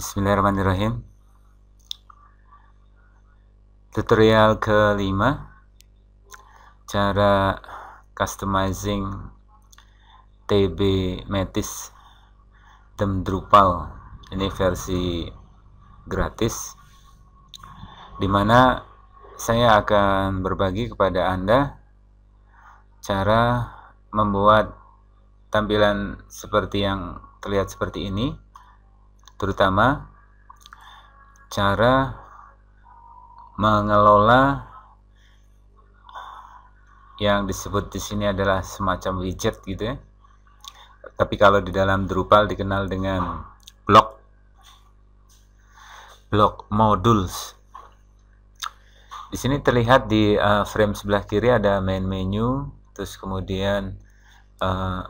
Bismillahirrahmanirrahim Tutorial kelima Cara customizing TB Metis Dem Drupal Ini versi gratis Dimana saya akan berbagi kepada Anda Cara membuat tampilan seperti yang terlihat seperti ini terutama cara mengelola yang disebut di sini adalah semacam widget gitu ya. Tapi kalau di dalam Drupal dikenal dengan block block modules. Di sini terlihat di uh, frame sebelah kiri ada main menu, terus kemudian uh,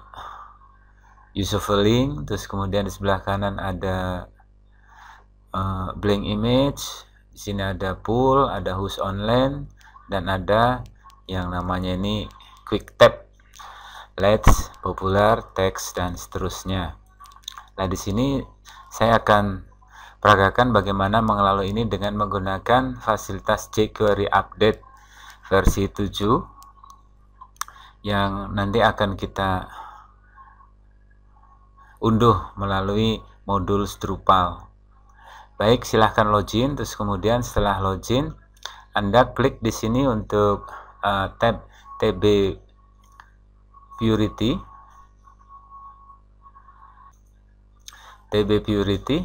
Yusuf link terus kemudian di sebelah kanan ada uh, blank image di sini ada pool ada host online dan ada yang namanya ini quick tap, let's popular text dan seterusnya nah di sini saya akan peragakan bagaimana mengelola ini dengan menggunakan fasilitas jQuery update versi 7 yang nanti akan kita unduh melalui modul Drupal. Baik, silahkan login. Terus kemudian setelah login, Anda klik di sini untuk uh, tab TB Purity. TB Purity.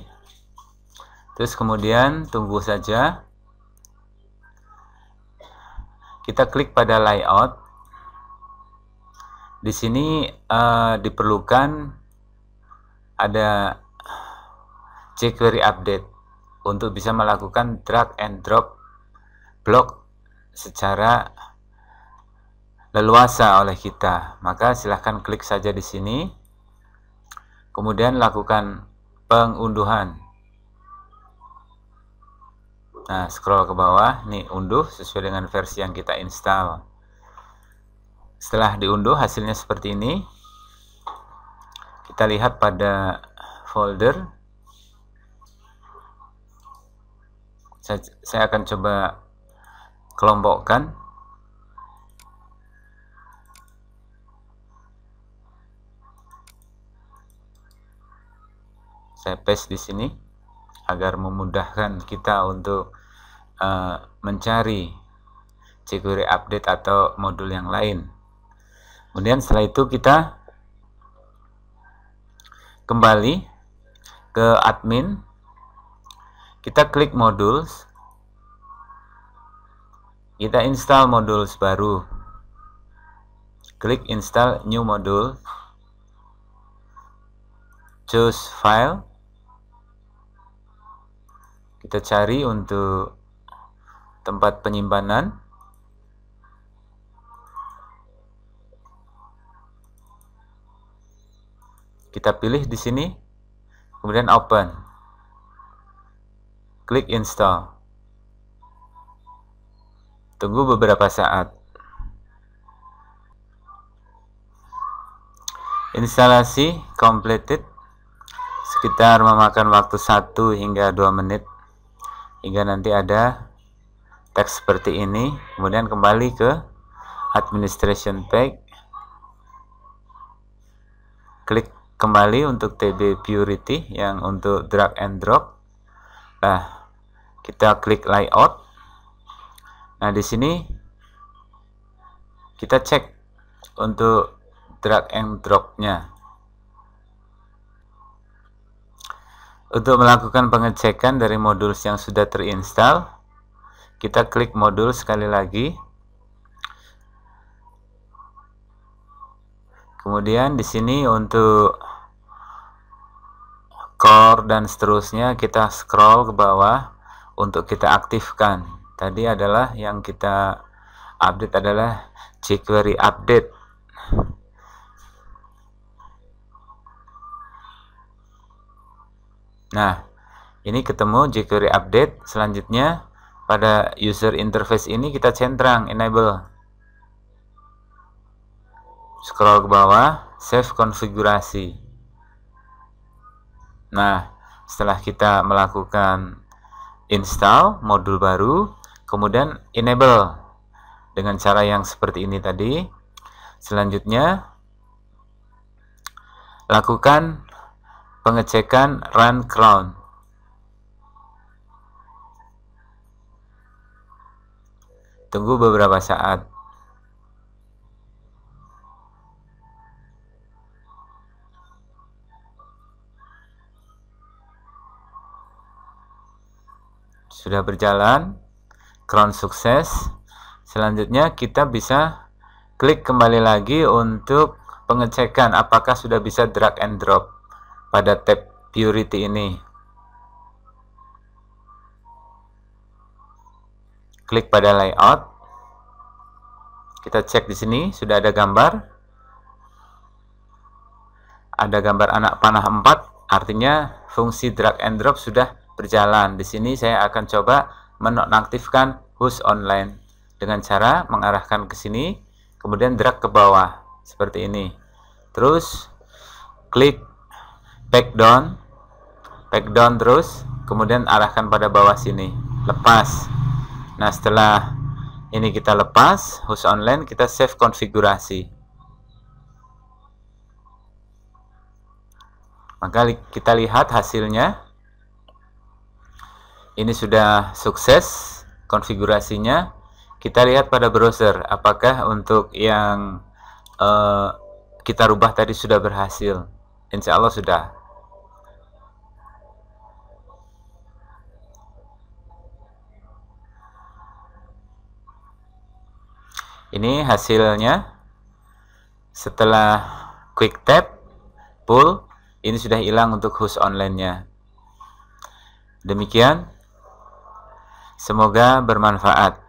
Terus kemudian tunggu saja. Kita klik pada layout. Di sini uh, diperlukan ada jQuery update untuk bisa melakukan drag and drop blok secara leluasa oleh kita. Maka silahkan klik saja di sini. Kemudian lakukan pengunduhan. Nah, scroll ke bawah, nih unduh sesuai dengan versi yang kita install. Setelah diunduh hasilnya seperti ini kita lihat pada folder saya, saya akan coba kelompokkan saya paste di sini agar memudahkan kita untuk uh, mencari jQuery update atau modul yang lain. Kemudian setelah itu kita kembali ke admin kita klik modules kita install modules baru klik install new module choose file kita cari untuk tempat penyimpanan Kita pilih di sini, kemudian open. Klik install. Tunggu beberapa saat. Instalasi completed sekitar memakan waktu 1 hingga 2 menit hingga nanti ada teks seperti ini kemudian kembali ke administration page klik kembali untuk TB Purity yang untuk drag and drop. Nah, kita klik layout. Nah, di sini kita cek untuk drag and drop-nya. Untuk melakukan pengecekan dari modul yang sudah terinstall, kita klik modul sekali lagi. kemudian di sini untuk core dan seterusnya kita scroll ke bawah untuk kita aktifkan tadi adalah yang kita update adalah jQuery update Nah, ini ketemu jQuery update. Selanjutnya, pada user interface ini kita centang enable scroll ke bawah save konfigurasi nah setelah kita melakukan install modul baru kemudian enable dengan cara yang seperti ini tadi selanjutnya lakukan pengecekan run crown tunggu beberapa saat sudah berjalan ground sukses selanjutnya kita bisa klik kembali lagi untuk pengecekan apakah sudah bisa drag and drop pada tab purity ini klik pada layout kita cek di sini sudah ada gambar ada gambar anak panah 4 artinya fungsi drag and drop sudah berjalan. Di sini saya akan coba menonaktifkan host online dengan cara mengarahkan ke sini, kemudian drag ke bawah seperti ini. Terus klik back down, back down terus, kemudian arahkan pada bawah sini, lepas. Nah, setelah ini kita lepas, host online kita save konfigurasi. Maka kita lihat hasilnya ini sudah sukses konfigurasinya kita lihat pada browser apakah untuk yang uh, kita rubah tadi sudah berhasil Insya Allah sudah ini hasilnya setelah quick tap pull ini sudah hilang untuk host online nya demikian Semoga bermanfaat.